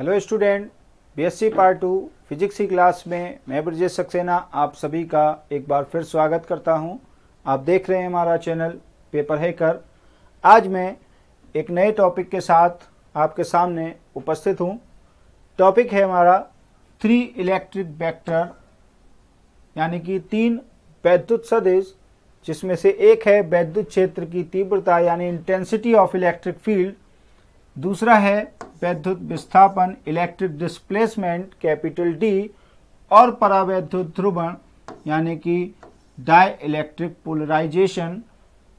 hello student BSc part two physics की class में मैं ब्रजेश सक्सेना आप सभी का एक बार फिर स्वागत करता हूं आप देख रहे हैं हमारा चैनल पेपर हैकर आज मैं एक नए टॉपिक के साथ आपके सामने उपस्थित हूं टॉपिक है हमारा थ्री इलेक्ट्रिक वेक्टर यानी कि तीन वैद्युत सदेश जिसमें से एक है वैद्युत क्षेत्र की तीव्रता यानी इंटेंसिटी ऑफ इलेक्ट्रिक फील्ड दूसरा है वैद्युत विस्थापन इलेक्ट्रिक डिस्प्लेसमेंट कैपिटल डी और परावैद्युत ध्रुवण यानी कि डाई इलेक्ट्रिक पोलराइजेशन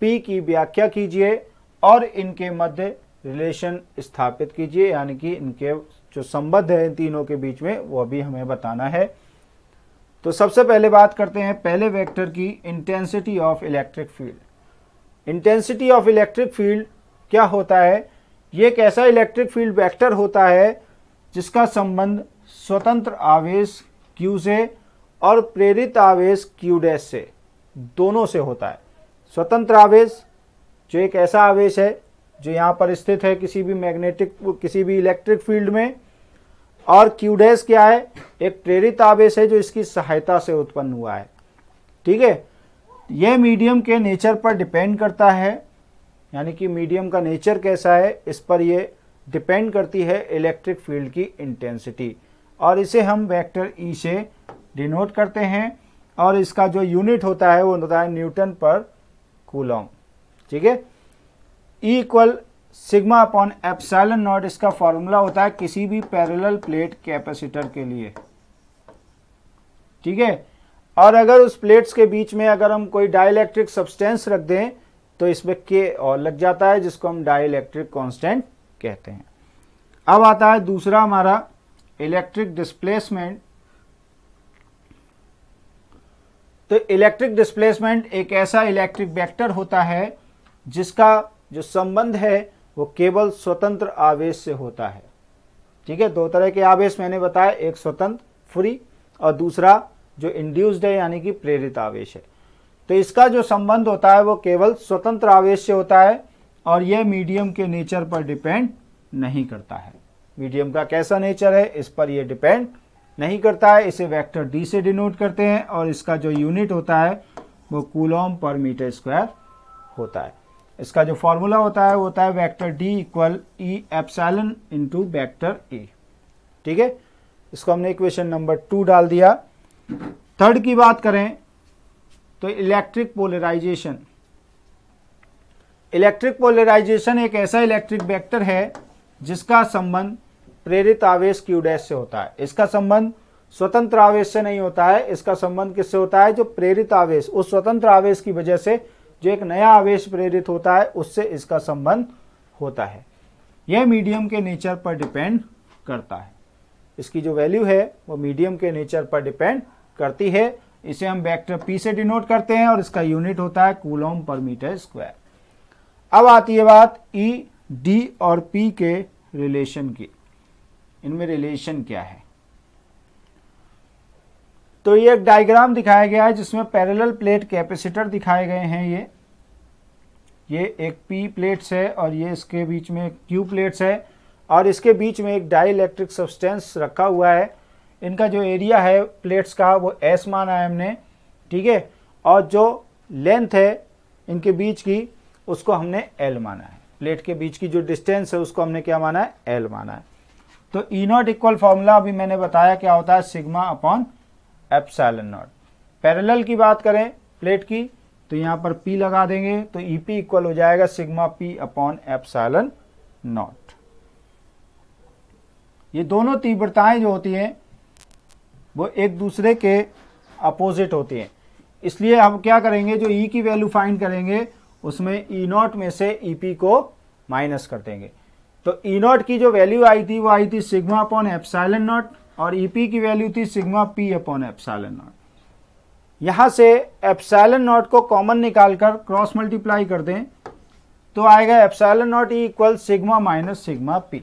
पी की व्याख्या कीजिए और इनके मध्य रिलेशन स्थापित कीजिए यानी कि इनके जो संबंध है तीनों के बीच में वो भी हमें बताना है तो सबसे पहले बात करते हैं पहले वेक्टर की intensity of electric field intensity of electric field क्या होता है ये एक ऐसा इलेक्ट्रिक फील्ड वेक्टर होता है जिसका संबंध स्वतंत्र आवेश Q से और प्रेरित आवेश Q डैश से दोनों से होता है स्वतंत्र आवेश जो एक ऐसा आवेश है जो यहाँ पर स्थित है किसी भी मैग्नेटिक किसी भी इलेक्ट्रिक फील्ड में और Q डैश क्या है एक प्रेरित आवेश है जो इसकी सहायता से उत्पन्न हुआ है ठीक है यह मीडियम के नेचर पर डिपेंड करता है यानी कि मीडियम का नेचर कैसा है इस पर ये डिपेंड करती है इलेक्ट्रिक फील्ड की इंटेंसिटी और इसे हम वेक्टर ई e से डिनोट करते हैं और इसका जो यूनिट होता है वो होता है न्यूटन पर कूलॉम ठीक है E equal sigma upon epsilon naught इसका फॉर्मूला होता है किसी भी पैरल प्लेट कैपेसिटर के लिए ठीक है और अगर उस प्लेट्स के बीच में अगर हम कोई डायलैक्ट्रिक सब्सटेंस रख दें तो इसमें के और लग जाता है जिसको हम डाई इलेक्ट्रिक कॉन्स्टेंट कहते हैं अब आता है दूसरा हमारा इलेक्ट्रिक डिस्प्लेसमेंट तो इलेक्ट्रिक डिस्प्लेसमेंट एक ऐसा इलेक्ट्रिक वेक्टर होता है जिसका जो संबंध है वो केवल स्वतंत्र आवेश से होता है ठीक है दो तरह के आवेश मैंने बताया एक स्वतंत्र फ्री और दूसरा जो इंड्यूस्ड है यानी कि प्रेरित आवेश है तो इसका जो संबंध होता है वो केवल स्वतंत्र आवेश से होता है और यह मीडियम के नेचर पर डिपेंड नहीं करता है मीडियम का कैसा नेचर है इस पर यह डिपेंड नहीं करता है इसे वेक्टर डी से डिनोट करते हैं और इसका जो यूनिट होता है वो कूलॉम पर मीटर स्क्वायर होता है इसका जो फॉर्मूला होता है वो होता है vector D equal E epsilon into vector A ठीक है इसको हमने इक्वेशन नंबर टू डाल दिया थर्ड की बात करें तो इलेक्ट्रिक पोलराइजेशन इलेक्ट्रिक पोलराइजेशन एक ऐसा इलेक्ट्रिक वेक्टर है जिसका संबंध प्रेरित आवेश की डैश से होता है इसका संबंध स्वतंत्र आवेश से नहीं होता है इसका संबंध किससे होता है जो प्रेरित आवेश उस स्वतंत्र आवेश की वजह से जो एक नया आवेश प्रेरित होता है उससे इसका संबंध होता है यह मीडियम के नेचर पर डिपेंड करता है इसकी जो वैल्यू है वो मीडियम के नेचर पर डिपेंड करती है इसे हम वेक्टर पी से डिनोट करते हैं और इसका यूनिट होता है कूलोम पर मीटर स्क्वायर अब आती है बात ई e, डी और पी के रिलेशन की इनमें रिलेशन क्या है तो ये एक डायग्राम दिखाया गया है जिसमें पैरेलल प्लेट कैपेसिटर दिखाए गए हैं ये ये एक पी प्लेट्स है और ये इसके बीच में क्यू प्लेट्स है और इसके बीच में एक डाई इलेक्ट्रिक सब्सटेंस रखा हुआ है इनका जो एरिया है प्लेट्स का वो एस माना है हमने ठीक है और जो लेंथ है इनके बीच की उसको हमने एल माना है प्लेट के बीच की जो डिस्टेंस है उसको हमने क्या माना है एल माना है तो ई नॉट इक्वल फॉर्मूला अभी मैंने बताया क्या होता है sigma upon epsilon naught parallel की बात करें प्लेट की तो यहां पर पी लगा देंगे तो ई पी इक्वल हो जाएगा sigma P upon epsilon naught ये दोनों तीव्रताएं जो होती हैं वो एक दूसरे के अपोजिट होते हैं इसलिए हम क्या करेंगे जो ई e की वैल्यू फाइंड करेंगे उसमें ई e नॉट में से ई e पी को माइनस कर देंगे तो ई e नॉट की जो वैल्यू आई थी वो आई थी सिग्मा अपॉन एपसाइलन नॉट और ई e पी की वैल्यू थी sigma P upon epsilon naught यहाँ से एपसाइलन नॉट को कॉमन निकालकर क्रॉस मल्टीप्लाई कर दें तो आएगा epsilon naught equal sigma minus sigma P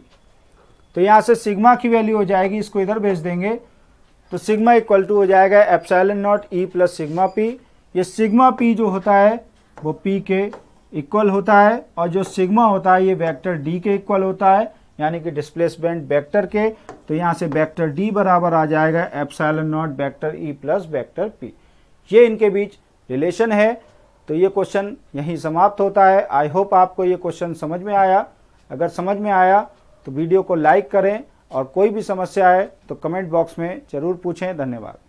तो यहाँ से सिग्मा की वैल्यू हो जाएगी इसको इधर भेज देंगे तो सिग्मा इक्वल टू हो जाएगा epsilon naught E plus sigma P ये सिग्मा पी जो होता है वो पी के इक्वल होता है और जो सिग्मा होता है ये वेक्टर डी के इक्वल होता है यानी कि डिस्प्लेसमेंट वेक्टर के तो यहाँ से वेक्टर डी बराबर आ जाएगा epsilon naught vector E plus vector P ये इनके बीच रिलेशन है तो ये क्वेश्चन यहीं समाप्त होता है आई होप आपको ये क्वेश्चन समझ में आया अगर समझ में आया तो वीडियो को लाइक करें और कोई भी समस्या है तो कमेंट बॉक्स में ज़रूर पूछें धन्यवाद